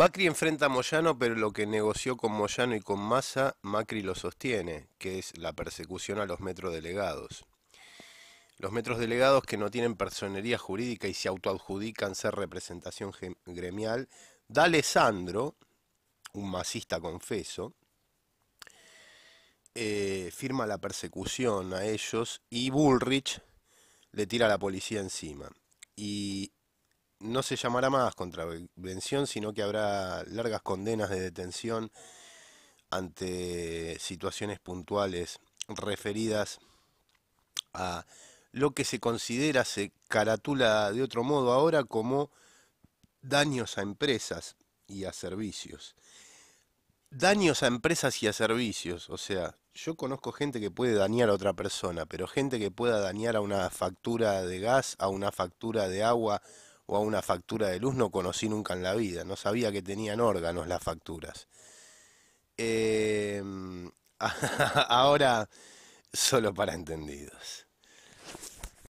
Macri enfrenta a Moyano, pero lo que negoció con Moyano y con Massa, Macri lo sostiene, que es la persecución a los metros delegados. Los metros delegados que no tienen personería jurídica y se autoadjudican ser representación gremial, D'Alessandro, un masista confeso, eh, firma la persecución a ellos y Bullrich le tira a la policía encima. Y no se llamará más contravención, sino que habrá largas condenas de detención ante situaciones puntuales referidas a lo que se considera, se caratula de otro modo ahora como daños a empresas y a servicios. Daños a empresas y a servicios, o sea, yo conozco gente que puede dañar a otra persona, pero gente que pueda dañar a una factura de gas, a una factura de agua o a una factura de luz no conocí nunca en la vida, no sabía que tenían órganos las facturas. Eh, ahora, solo para entendidos.